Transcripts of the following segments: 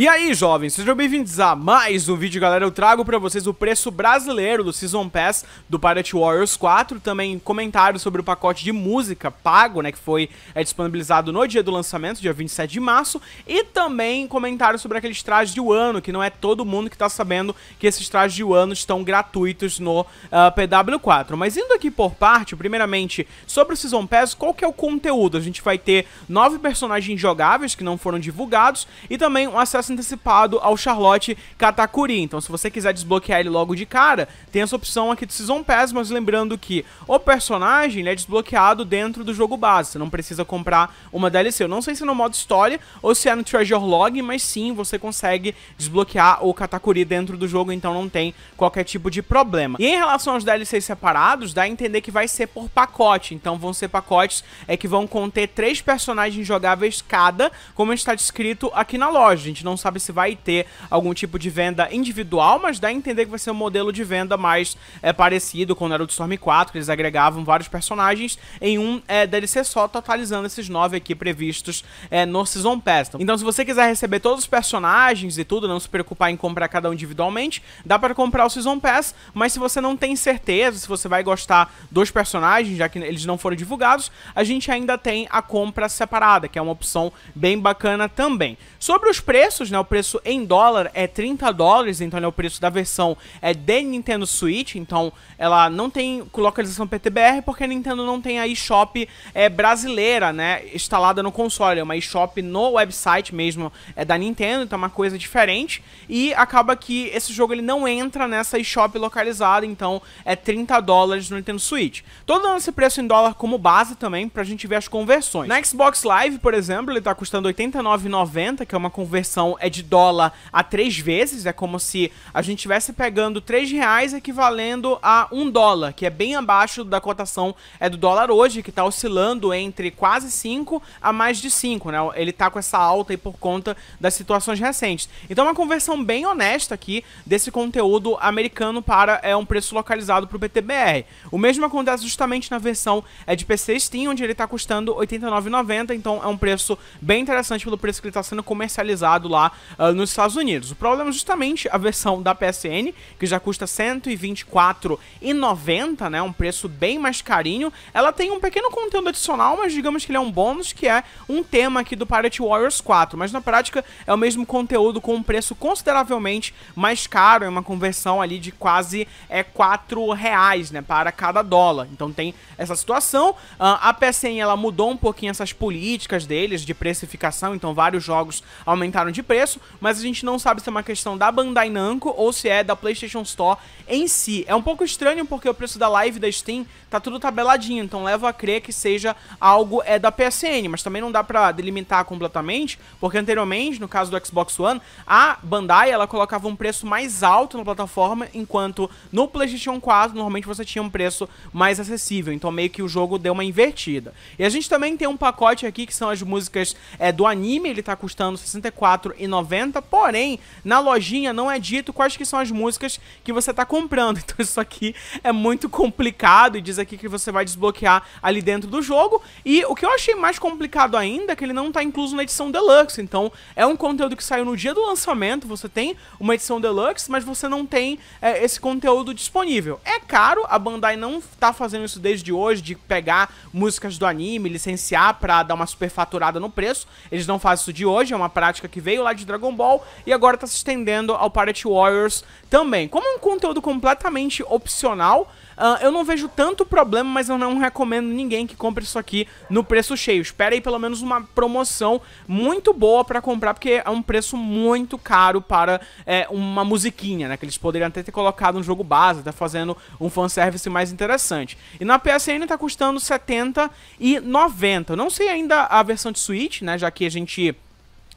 E aí, jovens, sejam bem-vindos a mais um vídeo, galera. Eu trago pra vocês o preço brasileiro do Season Pass do Pirate Warriors 4, também comentários sobre o pacote de música pago, né, que foi é, disponibilizado no dia do lançamento, dia 27 de março, e também comentários sobre aqueles trajes de Wano, que não é todo mundo que tá sabendo que esses trajes de Wano estão gratuitos no uh, ah, PW4. Mas indo aqui por parte, primeiramente, sobre o Season Pass, qual que é o conteúdo? A gente vai ter nove personagens jogáveis que não foram divulgados e também um acesso passe antecipado ao Charlotte Katakuri. Então, se você quiser desbloquear ele logo de cara, tem essa opção aqui do Season Pass, mas lembrando que o personagem é desbloqueado dentro do jogo base, você não precisa comprar uma DLC. Eu não sei se é no modo história ou se é no Treasure Log, mas sim, você consegue desbloquear o Katakuri dentro do jogo, então não tem qualquer tipo de problema. E em relação aos DLCs separados, dá a entender que vai ser por pacote, então vão ser pacotes é, que vão conter três personagens jogáveis cada, como está descrito aqui na loja. A gente não não sabe se vai ter algum tipo de venda individual, mas dá a entender que vai ser um modelo de venda mais é, parecido com o Naruto Storm 4, que eles agregavam vários personagens em um é, DLC só, totalizando esses nove aqui previstos é, no Season Pass. Então, então, se você quiser receber todos os personagens e tudo, não se preocupar em comprar cada um individualmente, dá para comprar o Season Pass, mas se você não tem certeza se você vai gostar dos personagens, já que eles não foram divulgados, a gente ainda tem a compra separada, que é uma opção bem bacana também. Sobre os preços, preços, né? O preço em dólar é 30 dólares, então é o preço da versão é de Nintendo Switch, então ela não tem localização PTBR porque a Nintendo não tem a eShop é, brasileira, né? Instalada no console, é uma eShop no website mesmo é da Nintendo, então é uma coisa diferente e acaba que esse jogo ele não entra nessa eShop localizada, então é 30 dólares no Nintendo Switch. Todo dando esse preço em dólar como base também pra gente ver as conversões. Na Xbox Live, por exemplo, ele tá custando 89,90, que é uma conversão então, é de dólar a três vezes, é como se a gente estivesse pegando três reais equivalendo a um dólar, que é bem abaixo da cotação é do dólar hoje, que está oscilando entre quase 5 a mais de 5, né? Ele está com essa alta aí por conta das situações recentes. Então é uma conversão bem honesta aqui desse conteúdo americano para é, um preço localizado para o PTBR. O mesmo acontece justamente na versão é, de PC Steam, onde ele está custando R$ 89,90, então é um preço bem interessante pelo preço que ele está sendo comercializado lá lá uh, nos Estados Unidos. O problema é justamente a versão da PSN, que já custa R$ 124,90, né, um preço bem mais carinho. Ela tem um pequeno conteúdo adicional, mas digamos que ele é um bônus, que é um tema aqui do Pirate Warriors 4, mas na prática é o mesmo conteúdo com um preço consideravelmente mais caro, é uma conversão ali de quase é, 4 reais, né, para cada dólar. Então tem essa situação. Uh, a PSN ela mudou um pouquinho essas políticas deles de precificação, então vários jogos aumentaram de preço, mas a gente não sabe se é uma questão da Bandai Namco ou se é da PlayStation Store em si. É um pouco estranho porque o preço da Live da Steam tá tudo tabeladinho, então leva a crer que seja algo é da PSN, mas também não dá pra delimitar completamente, porque anteriormente, no caso do Xbox One, a Bandai ela colocava um preço mais alto na plataforma, enquanto no PlayStation 4 normalmente você tinha um preço mais acessível, então meio que o jogo deu uma invertida. E a gente também tem um pacote aqui que são as músicas é, do anime, ele tá custando R$ 64 R$19,90, porém, na lojinha não é dito quais que são as músicas que você está comprando. Então isso aqui é muito complicado e diz aqui que você vai desbloquear ali dentro do jogo. E o que eu achei mais complicado ainda é que ele não está incluso na edição Deluxe, então é um conteúdo que saiu no dia do lançamento, você tem uma edição Deluxe, mas você não tem é, esse conteúdo disponível. É caro, a Bandai não está fazendo isso desde hoje, de pegar músicas do anime, licenciar para dar uma superfaturada no preço, eles não fazem isso de hoje, é uma prática que veio lá falar de Dragon Ball e agora tá se estendendo ao Pirate Warriors também. Como é um conteúdo completamente opcional, uh, eu não vejo tanto problema, mas eu não recomendo ninguém que compre isso aqui no preço cheio. Espera aí pelo menos uma promoção muito boa para comprar, porque é um preço muito caro para é, uma musiquinha, né? Que eles poderiam até ter colocado no jogo base, até fazendo um fanservice mais interessante. E na PSN tá custando 70 e 90. Eu não sei ainda a versão de Switch, né? Já que a gente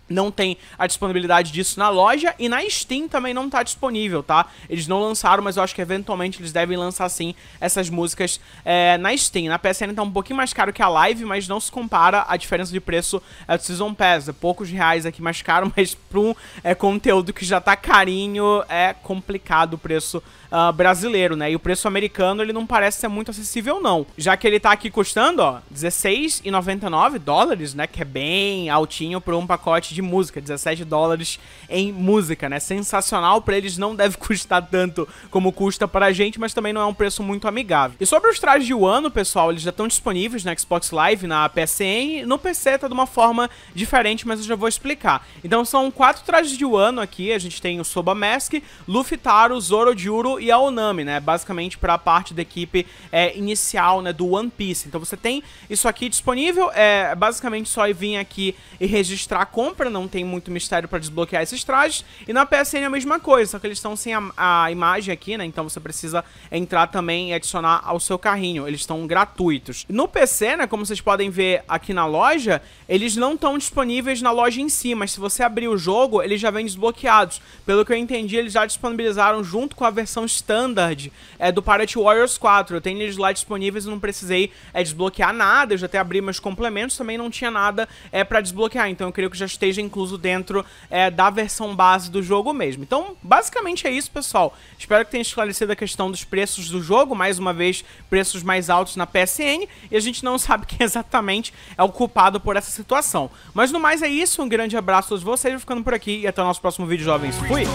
não tem a disponibilidade disso na loja e na Steam também não está disponível, tá? Eles não lançaram, mas eu acho que eventualmente eles devem lançar sim essas músicas é, na Steam. Na PSN tá um pouquinho mais caro que a Live, mas não se compara a diferença de preço é, do Season Pass. É poucos reais aqui mais caro, mas para um é, conteúdo que já tá carinho, é complicado o preço Uh, brasileiro, né? E o preço americano ele não parece ser muito acessível, não. Já que ele tá aqui custando, ó, 16,99 dólares, né? Que é bem altinho para um pacote de música, 17 dólares em música, né? Sensacional, para eles não deve custar tanto como custa pra gente, mas também não é um preço muito amigável. E sobre os trajes de Wano, pessoal, eles já estão disponíveis na Xbox Live, na PSN, no PC tá de uma forma diferente, mas eu já vou explicar. Então são quatro trajes de Wano aqui, a gente tem o Soba Mask, Luffy Taro, Zoro Juro e a Onami, né? Basicamente para a parte da equipe é, inicial, né, do One Piece. Então você tem isso aqui disponível, é basicamente só ir vir aqui e registrar a compra, compra, não tem muito mistério para desbloquear esses trajes. E na PSN é a mesma coisa, só que eles estão sem a, a, imagem aqui, né? Então você precisa entrar também e adicionar ao seu carrinho. Eles estão gratuitos. No PC, né, como vocês podem ver aqui na loja, eles não estão disponíveis na loja em si, mas se você abrir o jogo, eles já vêm desbloqueados. Pelo que eu entendi, eles já disponibilizaram junto com a versão standard é, do Pirate Warriors 4. Eu tenho eles lá disponíveis e não precisei é, desbloquear nada. Eu já até abri meus complementos, também não tinha nada é, para desbloquear. Então eu creio que já esteja esteja incluso dentro é, da versão base do jogo mesmo. Então, basicamente é isso, pessoal. Espero que tenha esclarecido a questão dos preços do jogo, mais uma vez, preços mais altos na PSN, e a gente não sabe quem exatamente é o culpado por essa situação. Mas no mais é isso, um grande abraço a todos vocês, ficando por aqui e até o nosso próximo vídeo, jovens. Fui!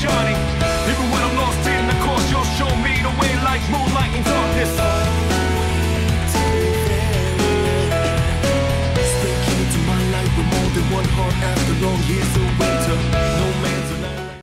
shining